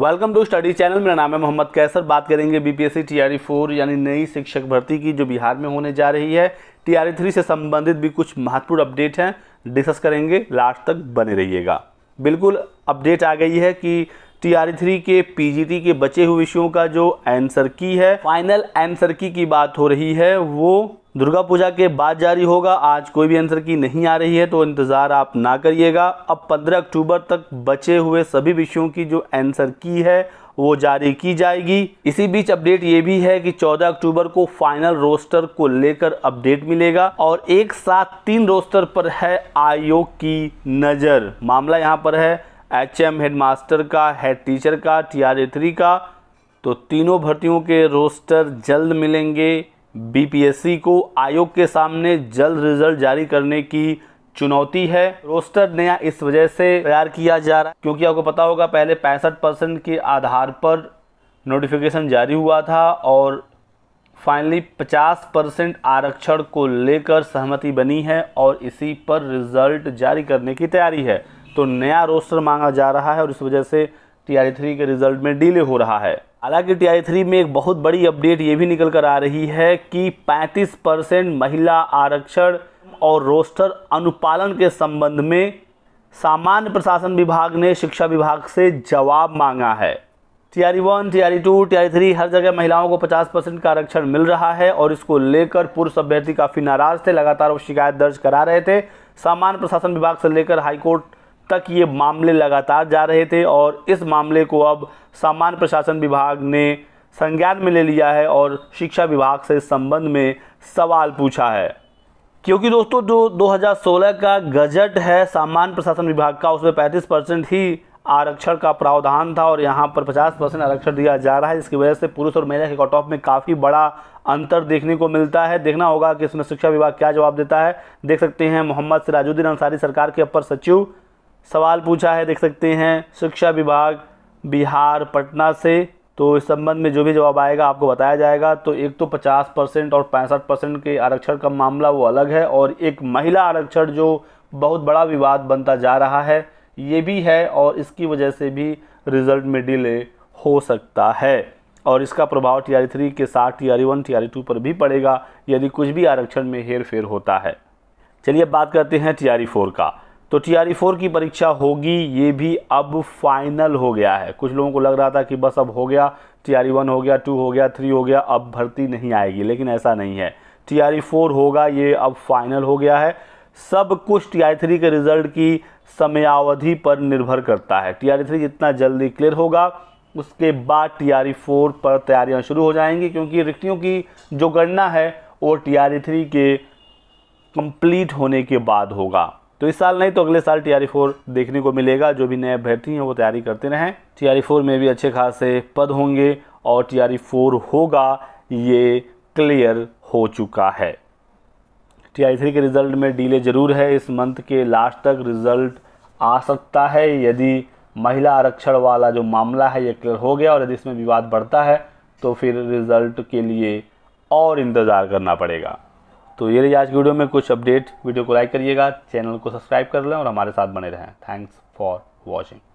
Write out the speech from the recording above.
welcome to study channel मेरा नाम है मोहम्मद कैसर बात करेंगे बीपीएससी टीआरई फोर यानी नई शिक्षक भर्ती की जो बिहार में होने जा रही है टीआरई थ्री e से संबंधित भी कुछ महत्वपूर्ण अपडेट हैं डिस्कस करेंगे लास्ट तक बने रहिएगा बिल्कुल अपडेट आ गई है कि टीआरई थ्री e के पी के बचे हुए विषयों का जो आंसर की है फाइनल आंसर की की बात हो रही है वो दुर्गा पूजा के बाद जारी होगा आज कोई भी आंसर की नहीं आ रही है तो इंतज़ार आप ना करिएगा अब 15 अक्टूबर तक बचे हुए सभी विषयों की जो आंसर की है वो जारी की जाएगी इसी बीच अपडेट ये भी है कि 14 अक्टूबर को फाइनल रोस्टर को लेकर अपडेट मिलेगा और एक साथ तीन रोस्टर पर है आयोग की नज़र मामला यहाँ पर है एच एम मास्टर का हेड टीचर का टी आर ए थ्री का तो तीनों भर्तियों के रोस्टर जल्द मिलेंगे बीपीएससी को आयोग के सामने जल्द रिजल्ट जारी करने की चुनौती है रोस्टर नया इस वजह से तैयार किया जा रहा है क्योंकि आपको पता होगा पहले पैंसठ परसेंट के आधार पर नोटिफिकेशन जारी हुआ था और फाइनली 50 परसेंट आरक्षण को लेकर सहमति बनी है और इसी पर रिजल्ट जारी करने की तैयारी है तो नया रोस्टर मांगा जा रहा है और इस वजह से टी आर थ्री के रिजल्ट में डिले हो रहा है हालांकि टी आई थ्री में एक बहुत बड़ी अपडेट ये भी निकल कर आ रही है कि 35 परसेंट महिला आरक्षण और रोस्टर अनुपालन के संबंध में सामान्य प्रशासन विभाग ने शिक्षा विभाग से जवाब मांगा है T R one T R two T R three हर जगह महिलाओं को 50 परसेंट का आरक्षण मिल रहा है और इसको लेकर पुरुष अभ्यर्थी काफ़ी नाराज थे लगातार वो शिकायत दर्ज करा रहे थे सामान्य प्रशासन विभाग से लेकर हाईकोर्ट तक ये मामले लगातार जा रहे थे और इस मामले को अब सामान्य प्रशासन विभाग ने संज्ञान में ले लिया है और शिक्षा विभाग से इस संबंध में सवाल पूछा है क्योंकि दोस्तों जो 2016 का गजट है सामान्य प्रशासन विभाग का उसमें 35 परसेंट ही आरक्षण का प्रावधान था और यहाँ पर 50 परसेंट आरक्षण दिया जा रहा है जिसकी वजह से पुरुष और महिला के कट ऑफ में काफ़ी बड़ा अंतर देखने को मिलता है देखना होगा कि इसमें शिक्षा विभाग क्या जवाब देता है देख सकते हैं मोहम्मद सिराजुद्दीन अंसारी सरकार के अपर सचिव सवाल पूछा है देख सकते हैं शिक्षा विभाग बिहार पटना से तो इस संबंध में जो भी जवाब आएगा आपको बताया जाएगा तो एक तो 50 परसेंट और पैंसठ परसेंट के आरक्षण का मामला वो अलग है और एक महिला आरक्षण जो बहुत बड़ा विवाद बनता जा रहा है ये भी है और इसकी वजह से भी रिजल्ट में डिले हो सकता है और इसका प्रभाव टी आर थ्री के साथ T R one T R two पर भी पड़ेगा यदि कुछ भी आरक्षण में हेर फेर होता है चलिए अब बात करते हैं टी आर फोर का तो टी फोर e की परीक्षा होगी ये भी अब फाइनल हो गया है कुछ लोगों को लग रहा था कि बस अब हो गया टी वन e हो गया टू हो गया थ्री हो गया अब भर्ती नहीं आएगी लेकिन ऐसा नहीं है टी फोर e होगा ये अब फाइनल हो गया है सब कुछ टी आर थ्री के रिजल्ट की समयावधि पर निर्भर करता है टी आर थ्री जितना जल्दी क्लियर होगा उसके बाद टी आर फोर पर तैयारियाँ शुरू हो जाएंगी क्योंकि रिक्तियों की जो गणना है वो टी आर थ्री के कंप्लीट होने के बाद होगा तो इस साल नहीं तो अगले साल टी आर फोर देखने को मिलेगा जो भी नए अभ्यर्थी हैं वो तैयारी करते रहें टी आर फोर में भी अच्छे खासे पद होंगे और टी आर फोर होगा ये क्लियर हो चुका है टी आई थ्री के रिज़ल्ट में डीले ज़रूर है इस मंथ के लास्ट तक रिज़ल्ट आ सकता है यदि महिला आरक्षण वाला जो मामला है ये क्लियर हो गया और यदि इसमें विवाद बढ़ता है तो फिर रिज़ल्ट के लिए और इंतज़ार करना पड़ेगा तो ये रही आज की वीडियो में कुछ अपडेट वीडियो को लाइक करिएगा चैनल को सब्सक्राइब कर लें और हमारे साथ बने रहें थैंक्स फॉर वॉचिंग